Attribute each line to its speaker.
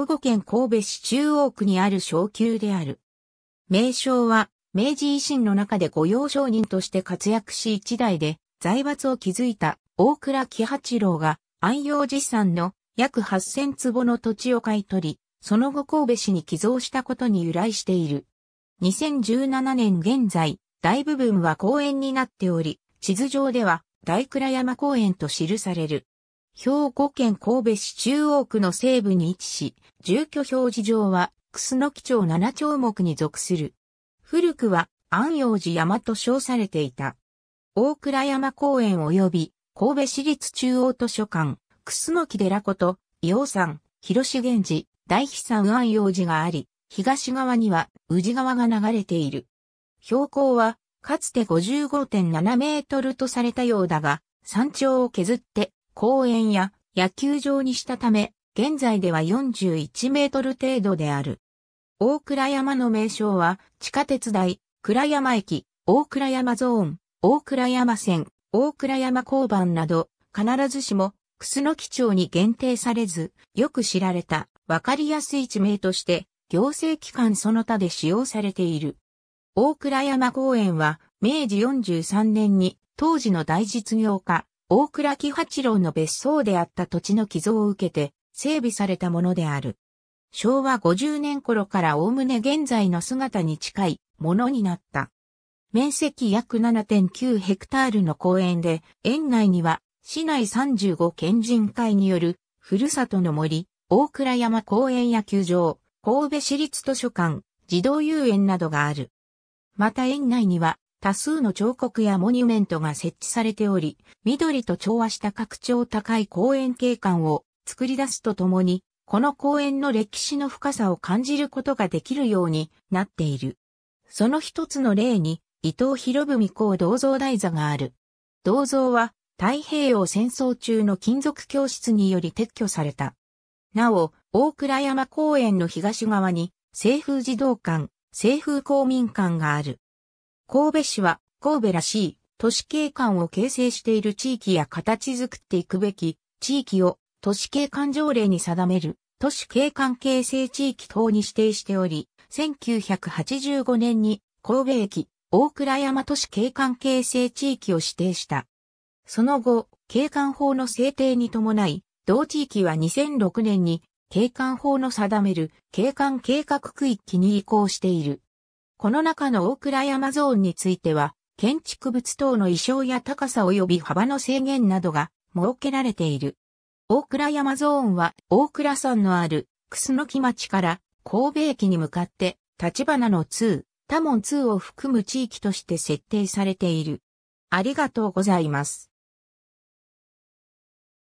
Speaker 1: 兵庫県神戸市中央区にある小級である。名称は、明治維新の中で御用商人として活躍し一代で財閥を築いた大倉喜八郎が安養寺産の約8000坪の土地を買い取り、その後神戸市に寄贈したことに由来している。2017年現在、大部分は公園になっており、地図上では大倉山公園と記される。兵庫県神戸市中央区の西部に位置し、住居表示上は、楠木町七丁目に属する。古くは、安陽寺山と称されていた。大倉山公園及び、神戸市立中央図書館、楠木寺こと、伊王山、広重寺、大飛山安陽寺があり、東側には宇治川が流れている。標高は、かつて55.7メートルとされたようだが、山頂を削って公園や野球場にしたため、現在では41メートル程度である。大倉山の名称は、地下鉄台、倉山駅、大倉山ゾーン、大倉山線、大倉山交番など、必ずしも、楠木町に限定されず、よく知られた、わかりやすい地名として、行政機関その他で使用されている。大倉山公園は、明治43年に、当時の大実業家、大倉喜八郎の別荘であった土地の寄贈を受けて整備されたものである。昭和50年頃からおおむね現在の姿に近いものになった。面積約7.9ヘクタールの公園で、園内には市内35県人会によるふるさとの森、大倉山公園野球場、神戸市立図書館、児童遊園などがある。また園内には多数の彫刻やモニュメントが設置されており、緑と調和した拡張高い公園景観を作り出すとともに、この公園の歴史の深さを感じることができるようになっている。その一つの例に、伊藤博文公銅像台座がある。銅像は、太平洋戦争中の金属教室により撤去された。なお、大倉山公園の東側に、西風児童館、西風公民館がある。神戸市は神戸らしい都市景観を形成している地域や形作っていくべき地域を都市景観条例に定める都市景観形成地域等に指定しており、1985年に神戸駅大倉山都市景観形成地域を指定した。その後、景観法の制定に伴い、同地域は2006年に景観法の定める景観計画区域に移行している。この中の大倉山ゾーンについては、建築物等の意匠や高さ及び幅の制限などが設けられている。大倉山ゾーンは大倉山のある楠木町から神戸駅に向かって立花の2、多門2を含む地域として設定されている。ありがとうございます。